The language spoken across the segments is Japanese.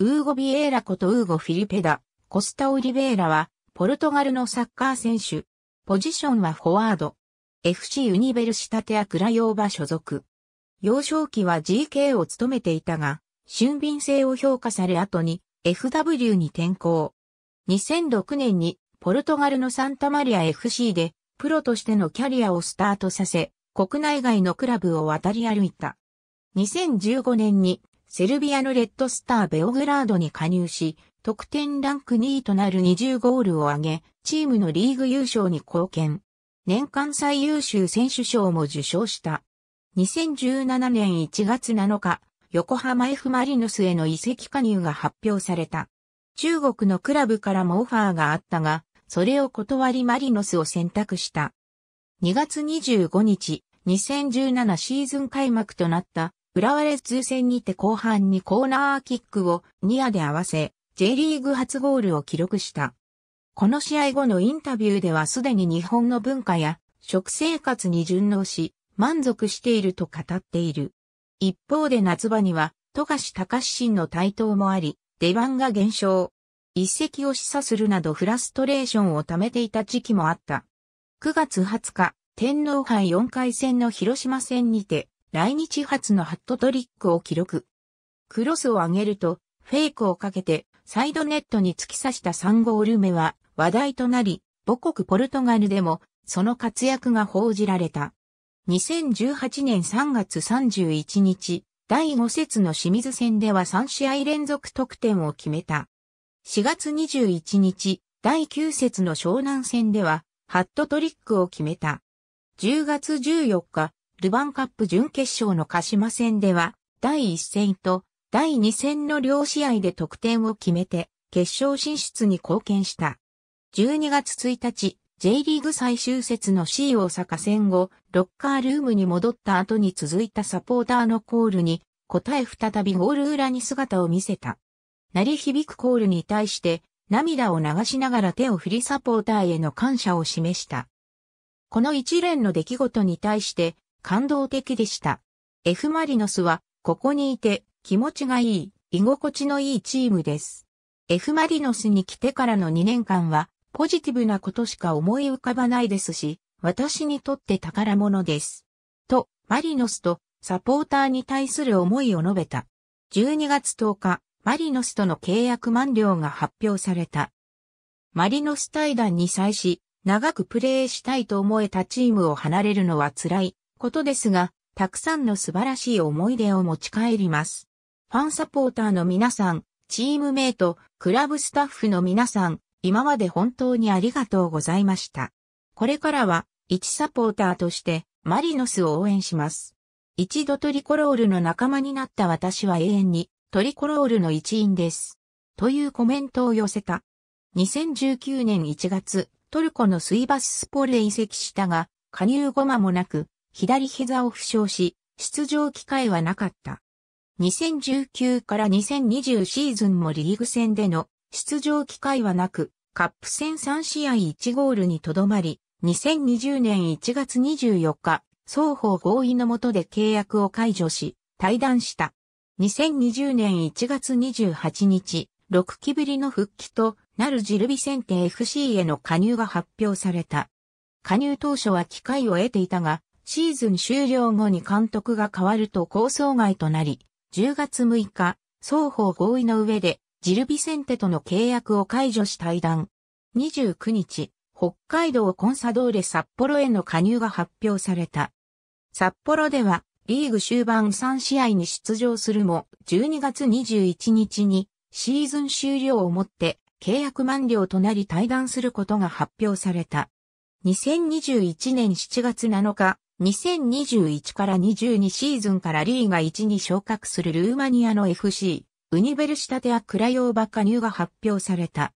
ウーゴ・ビエーラことウーゴ・フィリペダ、コスタ・オリベーラは、ポルトガルのサッカー選手。ポジションはフォワード。FC ユニベルシタテア・クラヨーバ所属。幼少期は GK を務めていたが、俊敏性を評価され後に FW に転向。2006年にポルトガルのサンタマリア FC でプロとしてのキャリアをスタートさせ、国内外のクラブを渡り歩いた。2015年にセルビアのレッドスターベオグラードに加入し、得点ランク2位となる20ゴールを挙げ、チームのリーグ優勝に貢献。年間最優秀選手賞も受賞した。2017年1月7日、横浜 F・ マリノスへの移籍加入が発表された。中国のクラブからもオファーがあったが、それを断りマリノスを選択した。2月25日、2017シーズン開幕となった浦和レッズ戦にて後半にコーナーキックをニアで合わせ、J リーグ初ゴールを記録した。この試合後のインタビューではすでに日本の文化や食生活に順応し、満足していると語っている。一方で夏場には、富樫隆進の台頭もあり、出番が減少。一石を示唆するなどフラストレーションを貯めていた時期もあった。9月20日、天皇杯4回戦の広島戦にて、来日初のハットトリックを記録。クロスを上げると、フェイクをかけて、サイドネットに突き刺した3ゴール目は話題となり、母国ポルトガルでも、その活躍が報じられた。2018年3月31日、第5節の清水戦では3試合連続得点を決めた。4月21日、第9節の湘南戦では、ハットトリックを決めた。10月14日、ルヴァンカップ準決勝の鹿島戦では、第1戦と第2戦の両試合で得点を決めて、決勝進出に貢献した。12月1日、J リーグ最終節の C 大阪戦後、ロッカールームに戻った後に続いたサポーターのコールに、答え再びゴール裏に姿を見せた。鳴り響くコールに対して、涙を流しながら手を振りサポーターへの感謝を示した。この一連の出来事に対して、感動的でした。F マリノスは、ここにいて、気持ちがいい、居心地のいいチームです。F マリノスに来てからの2年間は、ポジティブなことしか思い浮かばないですし、私にとって宝物です。と、マリノスとサポーターに対する思いを述べた。12月10日、マリノスとの契約満了が発表された。マリノス対談に際し、長くプレーしたいと思えたチームを離れるのは辛い。ことですが、たくさんの素晴らしい思い出を持ち帰ります。ファンサポーターの皆さん、チームメイト、クラブスタッフの皆さん、今まで本当にありがとうございました。これからは、一サポーターとして、マリノスを応援します。一度トリコロールの仲間になった私は永遠に、トリコロールの一員です。というコメントを寄せた。2019年1月、トルコのスイバススポルへ移籍したが、加入後間もなく、左膝を負傷し、出場機会はなかった。2019から2020シーズンもリーグ戦での出場機会はなく、カップ戦3試合1ゴールにとどまり、2020年1月24日、双方合意のもとで契約を解除し、退団した。2020年1月28日、6期ぶりの復帰となるジルビセンテ FC への加入が発表された。加入当初は機会を得ていたが、シーズン終了後に監督が変わると構想外となり、10月6日、双方合意の上で、ジルビセンテとの契約を解除し対談。29日、北海道コンサドーレ札幌への加入が発表された。札幌では、リーグ終盤3試合に出場するも、12月21日に、シーズン終了をもって、契約満了となり退団することが発表された。2021年7月7日、2021から22シーズンからリーガ1に昇格するルーマニアの FC、ウニベルシタテアクラヨーバ加入が発表された。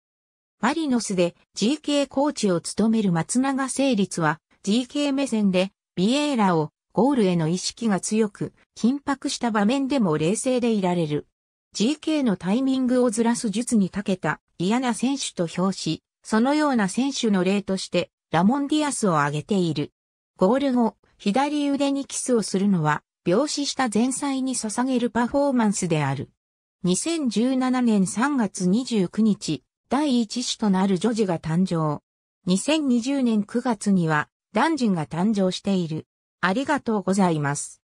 マリノスで GK コーチを務める松永成立は GK 目線でビエーラをゴールへの意識が強く、緊迫した場面でも冷静でいられる。GK のタイミングをずらす術に長けた嫌な選手と評し、そのような選手の例としてラモンディアスを挙げている。ゴール後、左腕にキスをするのは、病死した前菜に捧げるパフォーマンスである。2017年3月29日、第一子となる女児が誕生。2020年9月には、男児が誕生している。ありがとうございます。